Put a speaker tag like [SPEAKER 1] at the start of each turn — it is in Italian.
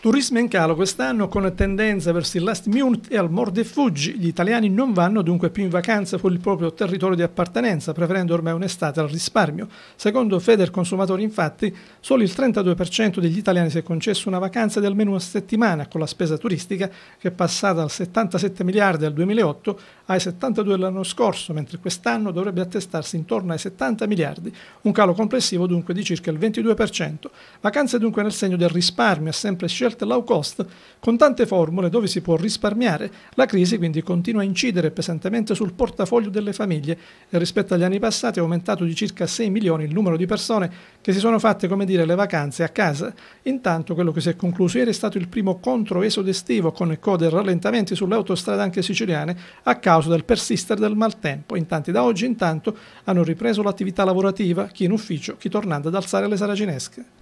[SPEAKER 1] Turismo in calo quest'anno con tendenza verso il last minute e al morde e fuggi. Gli italiani non vanno dunque più in vacanza con il proprio territorio di appartenenza, preferendo ormai un'estate al risparmio. Secondo Feder Consumatori, infatti, solo il 32% degli italiani si è concesso una vacanza di almeno una settimana, con la spesa turistica che è passata dal 77 miliardi al 2008 ai 72 l'anno scorso, mentre quest'anno dovrebbe attestarsi intorno ai 70 miliardi, un calo complessivo dunque di circa il 22%. Vacanze dunque nel segno del risparmio, sempre scelto scelte low cost con tante formule dove si può risparmiare, la crisi quindi continua a incidere pesantemente sul portafoglio delle famiglie e rispetto agli anni passati è aumentato di circa 6 milioni il numero di persone che si sono fatte come dire le vacanze a casa. Intanto quello che si è concluso ieri è stato il primo controesodo estivo con code e rallentamenti sulle autostrade anche siciliane a causa del persistere del maltempo. In tanti da oggi intanto hanno ripreso l'attività lavorativa, chi in ufficio, chi tornando ad alzare le saracinesche.